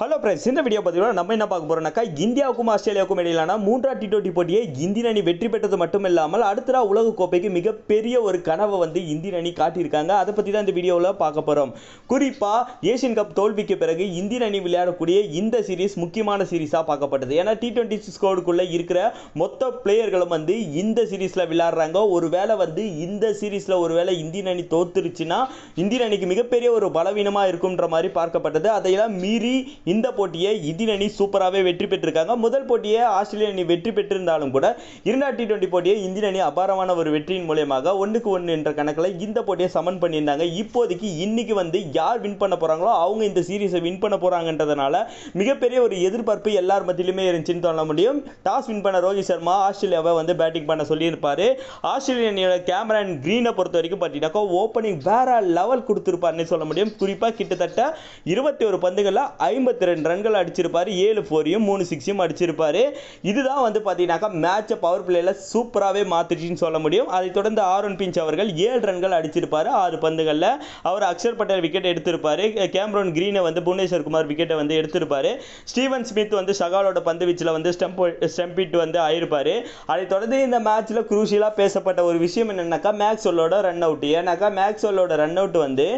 hello friends இந்த video பார்த்தீங்கன்னா நம்ம என்ன பார்க்க போகிறோம்னாக்கா இந்தியாவுக்கும் ஆஸ்திரேலியாவுக்கும் இடையிலான மூன்றாம் டி டுவெண்ட்டி போட்டியை இந்திய அணி வெற்றி பெற்றது மட்டும் இல்லாமல் அடுத்த உலக கோப்பைக்கு மிகப்பெரிய ஒரு கனவை வந்து இந்திய அணி காட்டியிருக்காங்க அதை பற்றி தான் இந்த வீடியோவில் பார்க்க போகிறோம் குறிப்பாக ஏஷியன் கப் தோல்விக்கு பிறகு இந்திய அணி விளையாடக்கூடிய இந்த சீரீஸ் முக்கியமான சீரீஸாக பார்க்கப்பட்டது ஏன்னா டி டுவெண்ட்டி ஸ்கோடுக்குள்ளே இருக்கிற மொத்த பிளேயர்களும் வந்து இந்த சீரீஸில் விளையாடுறாங்க ஒரு வேளை வந்து இந்த சீரீஸில் ஒரு வேளை இந்திய அணி தோத்துருச்சுன்னா இந்திய அணிக்கு மிகப்பெரிய ஒரு பலவீனமாக இருக்குன்ற மாதிரி பார்க்கப்பட்டது அதையெல்லாம் மீறி இந்த போட்டியை இந்தியன் அணி சூப்பராகவே வெற்றி பெற்றிருக்காங்க முதல் போட்டியை ஆஸ்திரேலிய அணி வெற்றி பெற்றிருந்தாலும் கூட இரண்டாம் டி டுவெண்ட்டி போட்டியை இந்திய அணி அபாரமான ஒரு வெற்றியின் மூலியமாக ஒன்றுக்கு ஒன்று என்ற கணக்கில் இந்த போட்டியை சமன் பண்ணியிருந்தாங்க இப்போதைக்கு இன்னைக்கு வந்து யார் வின் பண்ண போகிறாங்களோ அவங்க இந்த சீரீஸை வின் பண்ண போகிறாங்கன்றதுனால மிகப்பெரிய ஒரு எதிர்பார்ப்பு எல்லார் மத்தியிலுமே இருந்துச்சுன்னு சொல்ல முடியும் டாஸ் வின் பண்ண ரோஹித் சர்மா ஆஸ்திரேலியாவை வந்து பேட்டிங் பண்ண சொல்லியிருப்பார் ஆஸ்திரேலிய அணியோட அண்ட் க்ரீனை பொறுத்த வரைக்கும் பார்த்தீங்கன்னாக்கா ஓப்பனிங் வேற லெவல் கொடுத்துருப்பாருன்னு சொல்ல முடியும் குறிப்பாக கிட்டத்தட்ட இருபத்தி ஒரு பந்துகளில் ஐம்பது எழுபத்தி ரெண்டு ரன்கள் அடிச்சிருப்பார் ஏழு ஃபோரையும் மூணு சிக்ஸையும் அடிச்சிருப்பார் இதுதான் வந்து பார்த்தீங்கன்னாக்கா மேட்சை பவர் பிளேயில் சூப்பராகவே மாற்றிடுச்சின்னு சொல்ல முடியும் அதைத் தொடர்ந்து ஆரோன் பிஞ்ச் அவர்கள் ஏழு ரன்கள் அடிச்சிருப்பார் ஆறு பந்துகளில் அவர் அக்ஷர் பட்டேல் விக்கெட் எடுத்திருப்பார் கேம்ரோன் க்ரீனை வந்து புவனேஸ்வர் குமார் விக்கெட்டை வந்து எடுத்திருப்பார் ஸ்டீவன் ஸ்மித் வந்து சகாலோட பந்து வீச்சில் வந்து ஸ்டெம்ப் ஸ்டெம்பிட் வந்து ஆயிருப்பார் அதைத் தொடர்ந்து இந்த மேட்ச்சில் குரூஷியலாக பேசப்பட்ட ஒரு விஷயம் என்னென்னாக்கா மேக்ஸ்வெல்லோட ரன் அவுட் ஏன்னாக்கா மேக்ஸ்வெல்லோட ரன் அவுட் வந்து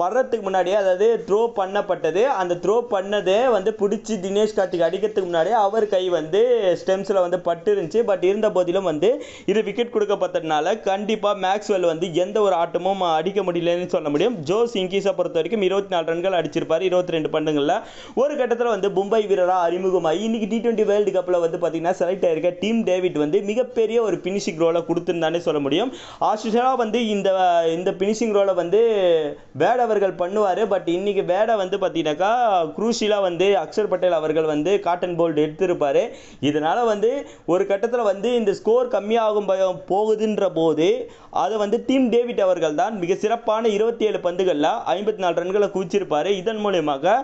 படுறதுக்கு முன்னாடியே அதாவது த்ரோ பண்ணப்பட்டது அந்த த்ரோ பண்ணதே வந்து பிடிச்சி தினேஷ் கார்த்திக் அடிக்கிறதுக்கு முன்னாடியே அவர் கை வந்து ஸ்டெம்ஸில் வந்து பட்டு இருந்துச்சு பட் இருந்த போதிலும் வந்து இது விக்கெட் கொடுக்கப்பட்டதுனால கண்டிப்பாக மேக்ஸ்வெல் வந்து எந்த ஒரு ஆட்டமும் அடிக்க முடியலன்னு சொல்ல முடியும் ஜோஸ் இங்கிஸை பொறுத்த வரைக்கும் இருபத்தி நாலு ரன்கள் அடிச்சிருப்பார் இருபத்தி ரெண்டு பண்ணுங்களில் ஒரு கட்டத்தில் வந்து மும்பை வீரராக அறிமுகமாகி இன்றைக்கி டி டுவெண்ட்டி வேர்ல்டு கப்பில் வந்து பார்த்திங்கன்னா செலக்ட் ஆகிருக்க டீம் டேவிட் வந்து மிகப்பெரிய ஒரு ஃபினிஷிங் ரோலை கொடுத்துருந்தானே சொல்ல முடியும் ஆஷிஷாக வந்து இந்த இந்த ஃபினிஷிங் ரோலை வந்து வேட அவர்கள் பண்ணுவார் பட் இன்றைக்கி வேடை வந்து பார்த்தீங்கன்னாக்கா குரூஷியலாக வந்து அக்ஷர் பட்டேல் அவர்கள் வந்து காட்டன் போல்ட் எடுத்திருப்பார் இதனால் வந்து ஒரு கட்டத்தில் வந்து இந்த ஸ்கோர் கம்மியாகும் போகுதுன்ற போது அதை வந்து டீம் டேவிட் அவர்கள் தான் மிக சிறப்பான இருபத்தி ஏழு பந்துகளில் ஐம்பத்தி நாலு ரன்களை குவிச்சிருப்பார் இதன் மூலியமாக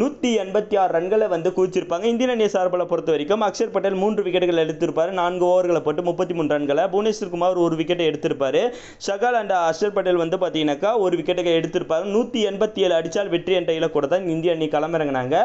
நூற்றி எண்பத்தி ஆறு ரன்களை வந்து குவிச்சிருப்பாங்க இந்தியன் அணியை சார்பில் பொறுத்த வரைக்கும் அக்ஷர் பட்டேல் மூன்று விக்கெட்டுகள் எடுத்திருப்பார் நான்கு ஓவர்களை போட்டு முப்பத்தி மூணு ரன்களை புவனேஸ்வர் குமார் ஒரு விக்கெட்டை எடுத்திருப்பார் ஷகால் அண்ட் அக்ஷர் பட்டேல் வந்து பார்த்தீங்கன்னாக்கா ஒரு விக்கெட்டுக்கு எடுத்திருப்பார் நூற்றி எண்பத்தி ஏழு அடித்தால் வெற்றி என்ற இலக்கோடு தான் இந்திய அணி களமிறங்கினாங்க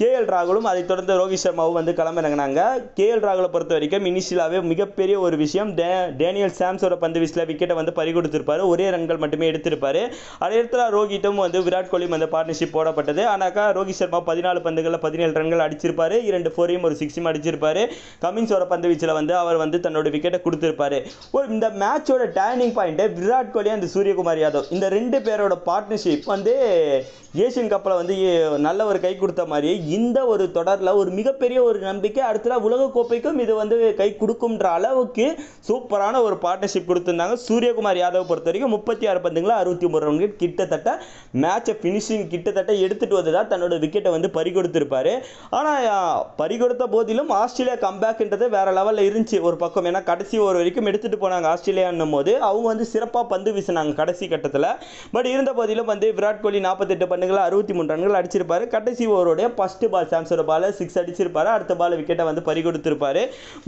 கே எல் ராகுலும் அதைத் தொடர்ந்து ரோஹித் சர்மாவும் வந்து களமிறங்கினாங்க கே எல் ராகுலை பொறுத்த வரைக்கும் இனிஷியலாகவே மிகப்பெரிய ஒரு விஷயம் டே டேனியல் சாம்ஸோட பந்து வீசில் விக்கெட்டை வந்து பறி கொடுத்துருப்பாரு ஒரே ரன்கள் மட்டுமே எடுத்திருப்பார் அதே இடத்துல ரோஹிட்டும் வந்து விராட் கோலியும் அந்த பார்ட்னர்ஷிப் போடப்பட்டது ஆனாக்கா ரோஹித் சர்மா பதினாலு பந்துகளில் பதினேழு ரன்கள் அடிச்சிருப்பார் இரண்டு ஃபோரையும் ஒரு சிக்ஸும் அடிச்சிருப்பார் கமின்ஸோட பந்து வீச்சில் வந்து அவர் வந்து தன்னோட விக்கெட்டை கொடுத்துருப்பார் ஒரு இந்த மேட்சோட டேர்னிங் பாயிண்ட்டு விராட் கோலி அந்த சூரியகுமார் யாதவ் இந்த ரெண்டு பேரோட பார்ட்னர்ஷிப் வந்து ஏசியன் கப்பில் வந்து நல்ல ஒரு கை கொடுத்த மாதிரி இந்த ஒரு தொடரில் ஒரு மிகப்பெரிய ஒரு நம்பிக்கை உலக கோப்பைக்கும் இது வந்து கை கொடுக்கும்ன்ற அளவுக்கு சூப்பரான ஒரு பார்ட்னர்ஷிப் கொடுத்துருந்தாங்க சூரியகுமார் யாதவ் பொறுத்த வரைக்கும் முப்பத்தி ஆறு பந்துங்களா அறுபத்தி ஒன்பது ரன் கிட்டத்தட்ட மேட்சை ஃபினிஷிங் கிட்டத்தட்ட எடுத்துகிட்டு வந்து தான் தன்னோட விக்கெட்டை வந்து பறிகொடுத்திருப்பார் ஆனால் கொடுத்த போதிலும் ஆஸ்திரேலியா கம்பேக்ன்றது வேற லெவலில் இருந்துச்சு ஒரு பக்கம் ஏன்னா கடைசி ஒரு வரைக்கும் எடுத்துகிட்டு போனாங்க ஆஸ்திரேலியான்னும் போது அவங்க வந்து சிறப்பாக பந்து வீசினாங்க கடைசி கட்டத்தில் பட் இருந்த போதிலும் வந்து விராட் கோலி நாற்பத்தெட்டு பந்துகளை அறுபத்தி மூணு ரன்கள் அடிச்சிருப்பாரு கடைசி ஓவருடைய ஃபஸ்ட்டு பால் சாம்சோட பால் சிக்ஸ் அடிச்சிருப்பார் அடுத்த பால் விக்கெட்டை வந்து பறி கொடுத்துருப்பார்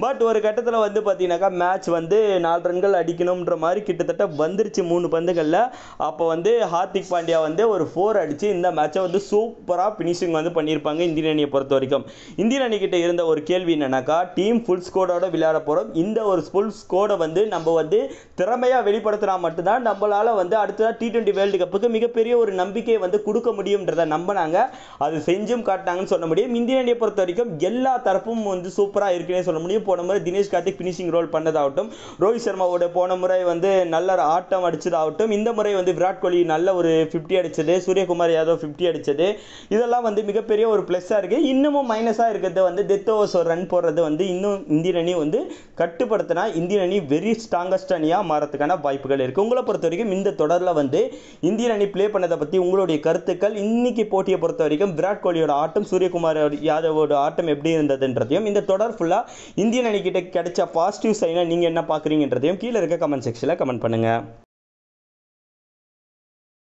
பட் ஒரு கட்டத்தில் வந்து பார்த்தீங்கன்னாக்கா மேட்ச் வந்து நாலு ரன்கள் அடிக்கணுன்ற மாதிரி கிட்டத்தட்ட வந்துருச்சு மூணு பந்துகளில் அப்போ வந்து ஹார்திக் பாண்டியா வந்து ஒரு ஃபோர் அடித்து இந்த மேட்சை வந்து சூப்பராக ஃபினிஷிங் வந்து பண்ணியிருப்பாங்க இந்தியன் அணியை பொறுத்த வரைக்கும் இந்தியன் அணிக்கிட்ட இருந்த ஒரு கேள்வி என்னன்னாக்கா டீம் ஃபுல் ஸ்கோடோட விளையாட போகிறோம் இந்த ஒரு ஃபுல் ஸ்கோடை வந்து நம்ம வந்து திறமையாக வெளிப்படுத்தினா மட்டும்தான் நம்மளால் வந்து அடுத்ததாக டி ட்வெண்ட்டி வேர்ல்டு கப்புக்கு மிகப்பெரிய ஒரு நம்பிக்கையை வந்து கொடுக்க முடியும்ன்றதை நம்பினாங்க அது செஞ்சும் காட்டினாங்க மாட்டாங்கன்னு சொல்ல முடியும் இந்தியன் அணியை பொறுத்த வரைக்கும் எல்லா தரப்பும் வந்து சூப்பராக இருக்குன்னே சொல்ல முடியும் போன முறை தினேஷ் கார்த்திக் ஃபினிஷிங் ரோல் பண்ணதாகட்டும் ரோஹித் சர்மாவோட போன முறை வந்து நல்ல ஆட்டம் அடிச்சதாகட்டும் இந்த முறை வந்து விராட் கோலி நல்ல ஒரு ஃபிஃப்டி அடித்தது சூரியகுமார் யாதவ் ஃபிஃப்டி அடித்தது இதெல்லாம் வந்து மிகப்பெரிய ஒரு ப்ளஸ்ஸாக இருக்குது இன்னமும் மைனஸாக இருக்கிறது வந்து டெத் ஓவர்ஸ் ஒரு ரன் போடுறது வந்து இன்னும் இந்தியன் அணி வந்து கட்டுப்படுத்தினா இந்தியன் அணி வெரி ஸ்ட்ராங்கஸ்ட் அணியாக மாறத்துக்கான வாய்ப்புகள் இருக்குது உங்களை பொறுத்த வரைக்கும் இந்த தொடரில் வந்து இந்தியன் அணி ப்ளே பண்ணதை பற்றி உங்களுடைய கருத்துக்கள் இன்னைக்கு போட்டியை பொறுத்த வரைக்கும் விராட் கோலியோட ஆட்டம் மற்றும் சூரியகுமார் யாதவோட ஆட்டம் எப்படி இருந்ததுன்றதையும் இந்த தொடர் ஃபுல்லாக இந்தியன் அணிக்கிட்ட கிடைச்ச பாசிட்டிவ் சைனை நீங்கள் என்ன பார்க்குறீங்கன்றதையும் கீழே இருக்க கமெண்ட் செக்ஷனில் கமெண்ட் பண்ணுங்கள்